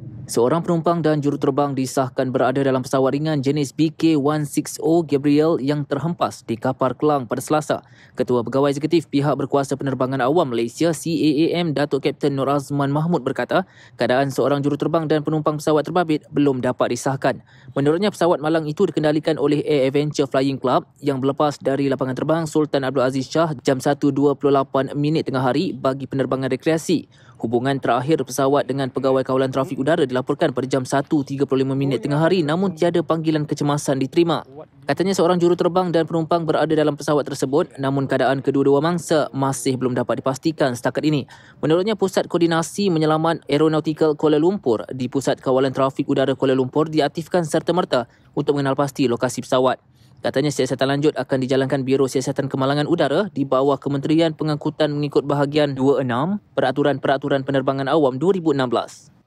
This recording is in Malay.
Mm-hmm. Seorang penumpang dan juruterbang disahkan berada dalam pesawat ringan jenis BK-160 Gabriel yang terhempas di Kapar Kelang pada Selasa. Ketua Pegawai Eksekutif Pihak Berkuasa Penerbangan Awam Malaysia CAAM Datuk Kapten Nur Azman Mahmud berkata, keadaan seorang juruterbang dan penumpang pesawat terbabit belum dapat disahkan. Menurutnya pesawat malang itu dikendalikan oleh Air Adventure Flying Club yang berlepas dari lapangan terbang Sultan Abdul Aziz Shah jam 1.28 minit tengah hari bagi penerbangan rekreasi. Hubungan terakhir pesawat dengan Pegawai Kawalan Trafik Udara dilakukan dilaporkan pada jam 1.35 minit tengah hari namun tiada panggilan kecemasan diterima. Katanya seorang juruterbang dan penumpang berada dalam pesawat tersebut namun keadaan kedua-dua mangsa masih belum dapat dipastikan setakat ini. Menurutnya Pusat Koordinasi Menyelaman Aeronautical Kuala Lumpur di Pusat Kawalan Trafik Udara Kuala Lumpur diaktifkan serta-merta untuk mengenal pasti lokasi pesawat. Katanya siasatan lanjut akan dijalankan Biro Siasatan Kemalangan Udara di bawah Kementerian Pengangkutan mengikut bahagian 26 Peraturan-Peraturan Penerbangan Awam 2016.